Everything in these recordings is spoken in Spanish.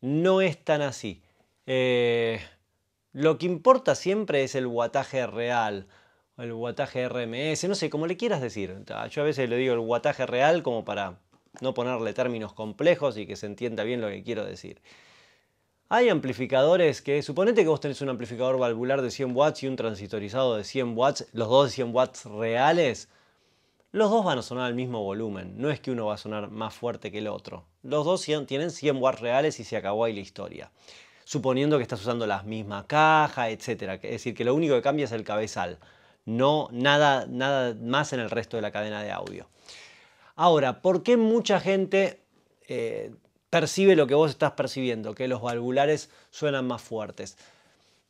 no es tan así. Eh, lo que importa siempre es el wattaje real, el wattaje RMS, no sé, como le quieras decir. Yo a veces le digo el wattaje real como para no ponerle términos complejos y que se entienda bien lo que quiero decir. Hay amplificadores que, suponete que vos tenés un amplificador valvular de 100 watts y un transitorizado de 100 watts, los dos de 100 watts reales, los dos van a sonar al mismo volumen, no es que uno va a sonar más fuerte que el otro. Los dos tienen 100 watts reales y se acabó ahí la historia. Suponiendo que estás usando la misma caja, etc. Es decir, que lo único que cambia es el cabezal, no nada, nada más en el resto de la cadena de audio. Ahora, ¿por qué mucha gente eh, percibe lo que vos estás percibiendo? Que los valvulares suenan más fuertes.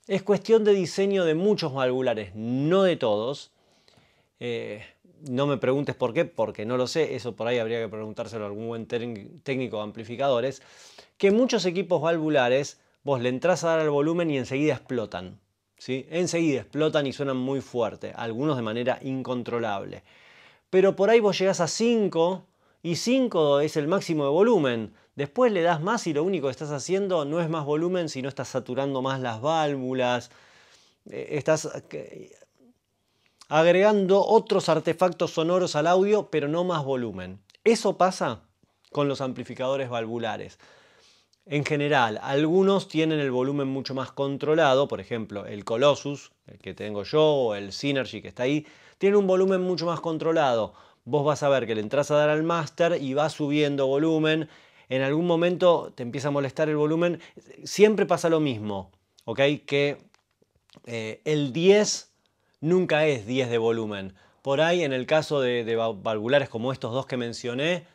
Es cuestión de diseño de muchos valvulares, no de todos eh, no me preguntes por qué, porque no lo sé, eso por ahí habría que preguntárselo a algún buen técnico de amplificadores, que muchos equipos valvulares vos le entras a dar al volumen y enseguida explotan. ¿sí? Enseguida explotan y suenan muy fuerte, algunos de manera incontrolable. Pero por ahí vos llegás a 5 y 5 es el máximo de volumen. Después le das más y lo único que estás haciendo no es más volumen, sino estás saturando más las válvulas, eh, estás eh, agregando otros artefactos sonoros al audio, pero no más volumen. Eso pasa con los amplificadores valvulares. En general, algunos tienen el volumen mucho más controlado, por ejemplo, el Colossus, el que tengo yo, o el Synergy que está ahí, tiene un volumen mucho más controlado. Vos vas a ver que le entras a dar al master y va subiendo volumen. En algún momento te empieza a molestar el volumen. Siempre pasa lo mismo, Que eh, el 10 nunca es 10 de volumen. Por ahí, en el caso de, valvulares como estos dos que mencioné,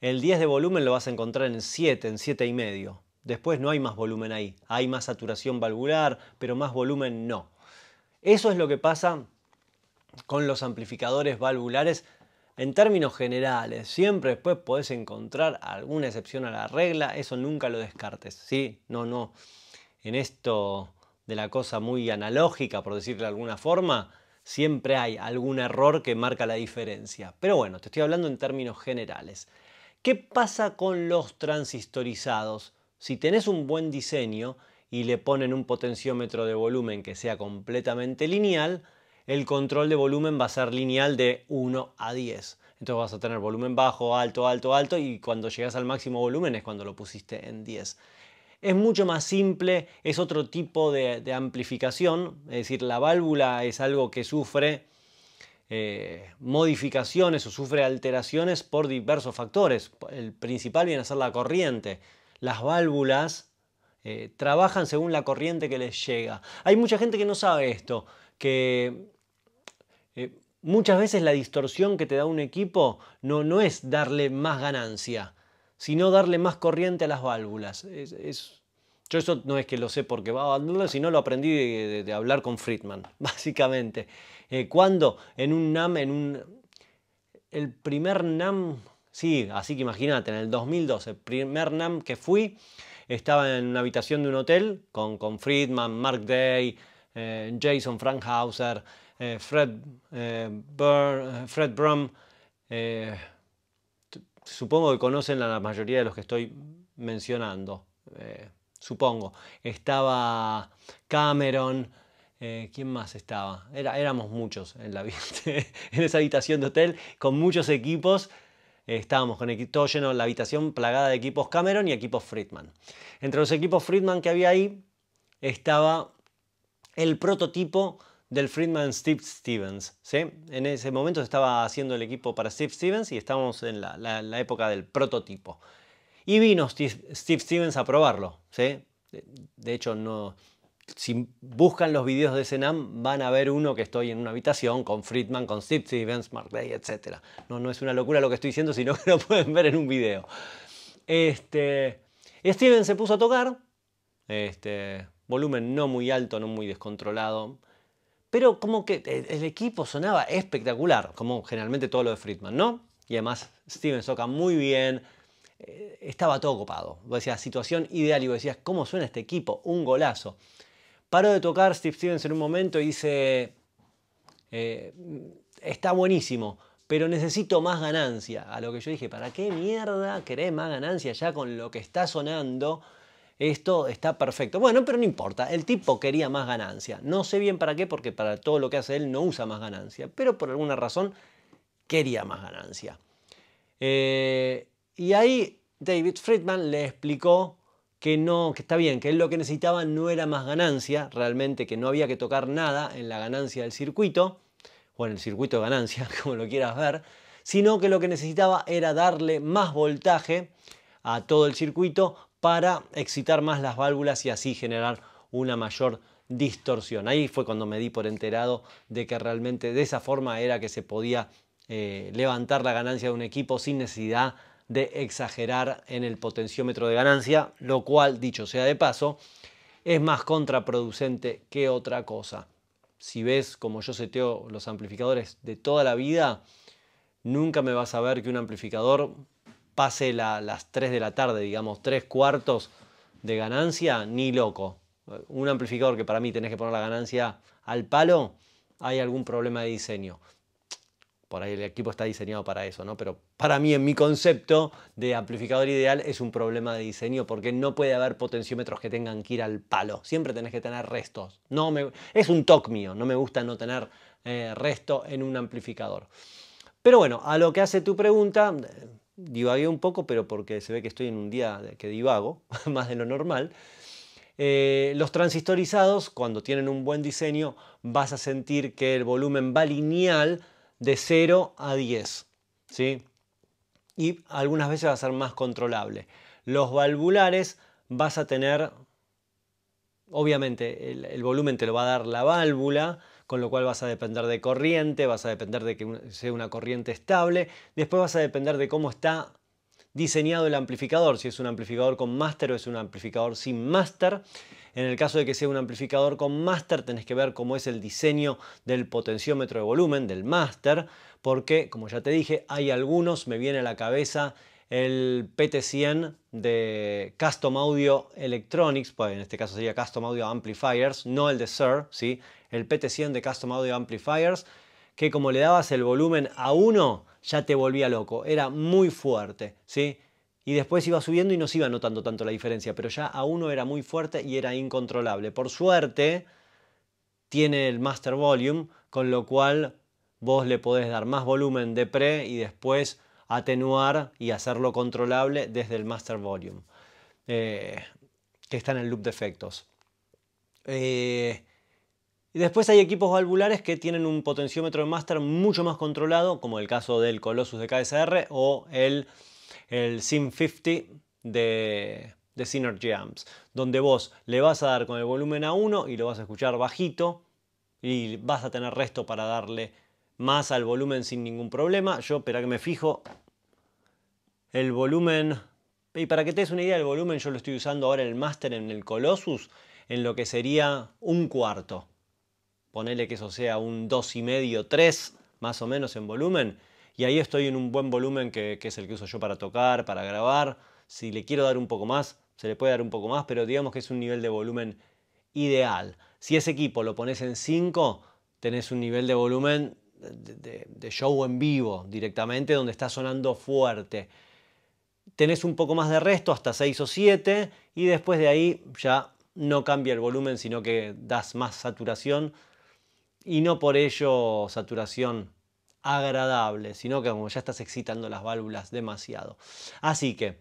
el 10 de volumen lo vas a encontrar en 7, en 7,5, y medio. Después no hay más volumen ahí. Hay más saturación valvular, pero más volumen no. Eso es lo que pasa con los amplificadores valvulares en términos generales. Siempre después podés encontrar alguna excepción a la regla, eso nunca lo descartes, ¿sí? No, no. En esto de la cosa muy analógica, por decirlo de alguna forma, siempre hay algún error que marca la diferencia. Pero bueno, te estoy hablando en términos generales. ¿Qué pasa con los transistorizados? Si tenés un buen diseño y le ponen un potenciómetro de volumen que sea completamente lineal, el control de volumen va a ser lineal de 1 a 10. Entonces vas a tener volumen bajo, alto, alto, alto y cuando llegas al máximo volumen es cuando lo pusiste en 10. Es mucho más simple, es otro tipo de, amplificación, es decir, la válvula es algo que sufre eh, modificaciones o sufre alteraciones por diversos factores. El principal viene a ser la corriente. Las válvulas eh, trabajan según la corriente que les llega. Hay mucha gente que no sabe esto, que eh, muchas veces la distorsión que te da un equipo no es darle más ganancia, sino darle más corriente a las válvulas. Es, yo eso no es que lo sé porque va a sino lo aprendí de, hablar con Friedman, básicamente. Eh, cuando en un NAM, en un... El primer NAM, sí, así que imagínate, en el 2012, el primer NAM que fui, estaba en una habitación de un hotel con, con Friedman, Mark Day, eh, Jason Frankhauser, eh, Fred, Fred Brum, supongo que conocen a la mayoría de los que estoy mencionando. Eh, supongo. Estaba Cameron. Eh, ¿Quién más estaba? éramos muchos en, la, en esa habitación de hotel con muchos equipos. Eh, estábamos con todo lleno, la habitación plagada de equipos Cameron y equipos Friedman. Entre los equipos Friedman que había ahí estaba el prototipo del Friedman Steve Stevens. ¿sí? En ese momento se estaba haciendo el equipo para Steve Stevens y estábamos en la, época del prototipo. Y vino Steve, Stevens a probarlo. De, hecho, no, si buscan los videos de Senam, van a ver uno que estoy en una habitación con Friedman, con Steve Stevens, Mark Day, etc. No, no es una locura lo que estoy diciendo, sino que lo pueden ver en un video. Este, Steven se puso a tocar, este, volumen no muy alto, no muy descontrolado pero como que eh, el equipo sonaba espectacular, como generalmente todo lo de Friedman, ¿no? Y además Steven toca muy bien, eh, estaba todo copado. Vos decías, situación ideal y vos decías, ¿cómo suena este equipo? Un golazo. Paró de tocar Steve Stevens en un momento y dice, eh, está buenísimo, pero necesito más ganancia. A lo que yo dije, ¿para qué mierda querés más ganancia ya con lo que está sonando? esto está perfecto. Bueno, pero no importa, el tipo quería más ganancia. No sé bien para qué, porque para todo lo que hace él no usa más ganancia, pero por alguna razón quería más ganancia. Eh, y ahí David Friedman le explicó que no, que está bien, que él lo que necesitaba no era más ganancia, realmente que no había que tocar nada en la ganancia del circuito, o en el circuito de ganancia, como lo quieras ver, sino que lo que necesitaba era darle más voltaje a todo el circuito para excitar más las válvulas y así generar una mayor distorsión. Ahí fue cuando me di por enterado de que realmente de esa forma era que se podía eh, levantar la ganancia de un equipo sin necesidad de exagerar en el potenciómetro de ganancia, lo cual, dicho sea de paso, es más contraproducente que otra cosa. Si ves como yo seteo los amplificadores de toda la vida, nunca me vas a ver que un amplificador pase las 3 de la tarde, digamos, 3 cuartos de ganancia, ni loco. Un amplificador que para mí tenés que poner la ganancia al palo, hay algún problema de diseño. Por ahí el equipo está diseñado para eso, ¿no? Pero para mí, en mi concepto de amplificador ideal, es un problema de diseño porque no puede haber potenciómetros que tengan que ir al palo. Siempre tenés que tener restos. No me, es un toque mío, no me gusta no tener eh, resto en un amplificador. Pero bueno, a lo que hace tu pregunta, divagué un poco, pero porque se ve que estoy en un día que divago, más de lo normal. Eh, los transistorizados, cuando tienen un buen diseño, vas a sentir que el volumen va lineal de 0 a 10. ¿sí? Y algunas veces va a ser más controlable. Los valvulares vas a tener, obviamente, el volumen te lo va a dar la válvula, con lo cual vas a depender de corriente, vas a depender de que sea una corriente estable, después vas a depender de cómo está diseñado el amplificador, si es un amplificador con máster o es un amplificador sin máster. En el caso de que sea un amplificador con máster, tenés que ver cómo es el diseño del potenciómetro de volumen, del máster, porque, como ya te dije, hay algunos, me viene a la cabeza el PT100 de Custom Audio Electronics, pues en este caso sería Custom Audio Amplifiers, no el de SIR, ¿sí? el PT100 de Custom Audio Amplifiers, que como le dabas el volumen a 1 ya te volvía loco, era muy fuerte, ¿sí? Y después iba subiendo y no se iba notando tanto la diferencia, pero ya a uno era muy fuerte y era incontrolable. Por suerte, tiene el master volume, con lo cual vos le podés dar más volumen de pre y después atenuar y hacerlo controlable desde el master volume, eh, que está en el loop de efectos. Eh, y después hay equipos valvulares que tienen un potenciómetro de master mucho más controlado, como el caso del Colossus de KSR o el, el SIM50 de, de Synergy Amps, donde vos le vas a dar con el volumen a 1 y lo vas a escuchar bajito y vas a tener resto para darle más al volumen sin ningún problema. Yo, espera que me fijo, el volumen, y para que te des una idea del volumen, yo lo estoy usando ahora en el master, en el Colossus, en lo que sería un cuarto. Ponele que eso sea un y medio 3 más o menos en volumen. Y ahí estoy en un buen volumen que, que es el que uso yo para tocar, para grabar. Si le quiero dar un poco más, se le puede dar un poco más, pero digamos que es un nivel de volumen ideal. Si ese equipo lo pones en 5, tenés un nivel de volumen de, show en vivo directamente, donde está sonando fuerte. Tenés un poco más de resto, hasta 6 o 7, y después de ahí ya no cambia el volumen, sino que das más saturación y no por ello saturación agradable, sino que como ya estás excitando las válvulas demasiado. Así que,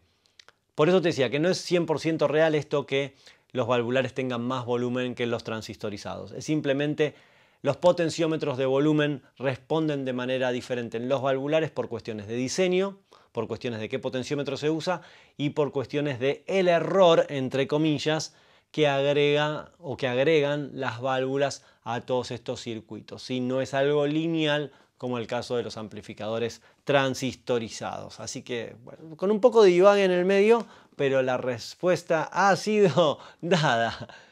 por eso te decía que no es 100% real esto que los valvulares tengan más volumen que los transistorizados. Es simplemente los potenciómetros de volumen responden de manera diferente en los valvulares por cuestiones de diseño, por cuestiones de qué potenciómetro se usa y por cuestiones de el error, entre comillas, que agrega o que agregan las válvulas a todos estos circuitos. Si no es algo lineal como el caso de los amplificadores transistorizados. Así que, bueno, con un poco de divague en el medio, pero la respuesta ha sido dada.